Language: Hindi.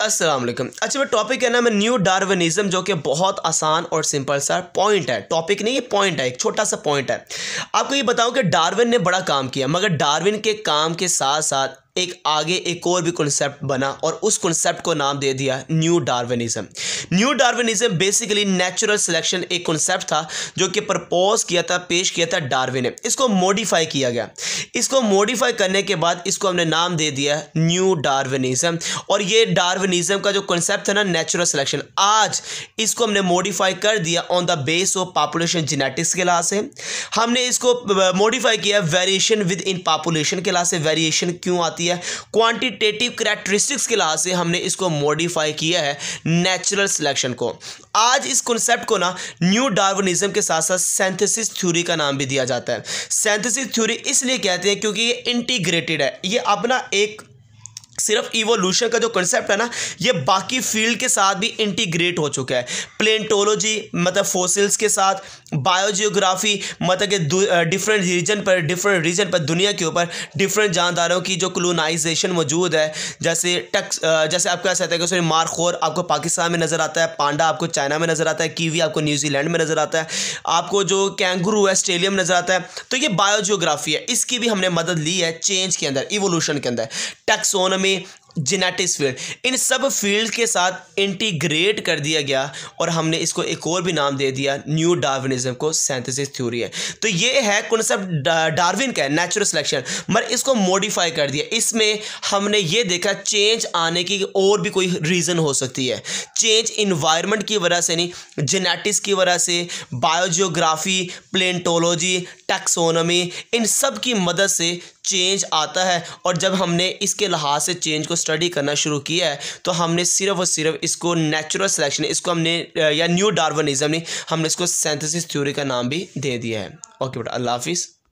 असलम अच्छा मैं टॉपिक कहना नाम है न्यू डार्विनिज्म जो कि बहुत आसान और सिंपल सा पॉइंट है टॉपिक नहीं ये पॉइंट है एक छोटा सा पॉइंट है आपको ये बताऊं कि डार्विन ने बड़ा काम किया मगर डार्विन के काम के साथ साथ एक आगे एक और भी कॉन्सेप्ट बना और उस कॉन्सेप्ट को नाम दे दिया new Darwinism new Darwinism basically natural selection एक कॉन्सेप्ट था जो कि प्रपोज किया था पेश किया था डार्विन ने इसको मॉडिफाई किया गया इसको मॉडिफाई करने के बाद इसको हमने नाम दे दिया न्यू डार्विनिज्म और ये डार्विनिज्म का जो कॉन्सेप्ट है ना नेचुरल सिलेक्शन आज इसको हमने मॉडिफाई कर दिया on the base of population genetics के लिहाज से हमने इसको मॉडिफाई किया वेरिएशन विद इन पॉपुलेशन के लिहाज से वेरिएशन क्यों आती है क्वांटिटेटिव करेक्टरिस्टिक्स के लिहाज से हमने इसको मॉडिफाई किया है नेचुरल सिलेक्शन को आज इस कॉन्सेप्ट को ना न्यू डार्विनिज्म के साथ साथ सेंथेसिस थ्योरी का नाम भी दिया जाता है सेंथेसिस थ्योरी इसलिए कहते हैं क्योंकि ये इंटीग्रेटेड है ये अपना एक सिर्फ इवोल्यूशन का जो कंसेप्ट है ना ये बाकी फील्ड के साथ भी इंटीग्रेट हो चुका है प्लेंटोलॉजी मतलब फोसिल्स के साथ बायोजियोग्राफी मतलब कि डिफरेंट रीजन पर डिफरेंट रीजन पर दुनिया के ऊपर डिफरेंट जानदारों की जो क्लोनाइजेशन मौजूद है जैसे टक्स जैसे आप कह सकते हैं कि सॉरी मारखोर आपको पाकिस्तान में नज़र आता है पांडा आपको चाइना में नज़र आता है कीवी आपको न्यूजीलैंड में नज़र आता है आपको जो कैंगरू है ऑस्ट्रेलिया में नज़र आता है तो ये बायोजियोग्राफी है इसकी भी हमने मदद ली है चेंज के अंदर इवोल्यूशन के अंदर टैक्सोनमी में जेनेटिक्स फील्ड इन सब फील्ड के साथ इंटीग्रेट कर दिया गया और हमने इसको एक और भी नाम दे दिया न्यू डार्विनिज्म को सेंथेसिस थ्योरी है तो ये है कॉन्सेप्ट डार्विन का है नेचुरल सिलेक्शन मगर इसको मॉडिफाई कर दिया इसमें हमने ये देखा चेंज आने की और भी कोई रीज़न हो सकती है चेंज इन्वायरमेंट की वजह से नहीं जेनेटिक्स की वजह से बायोजियोग्राफी प्लेंटोलॉजी टैक्सोनॉमी इन सब की मदद से चेंज आता है और जब हमने इसके लिहाज से चेंज को स्टडी करना शुरू किया है तो हमने सिर्फ और सिर्फ इसको नेचुरल सिलेक्शन इसको हमने या न्यू डार्वनिज्म ने हमने इसको सेंथेसिस थ्योरी का नाम भी दे दिया है ओके बेटा अल्लाह हाफिज़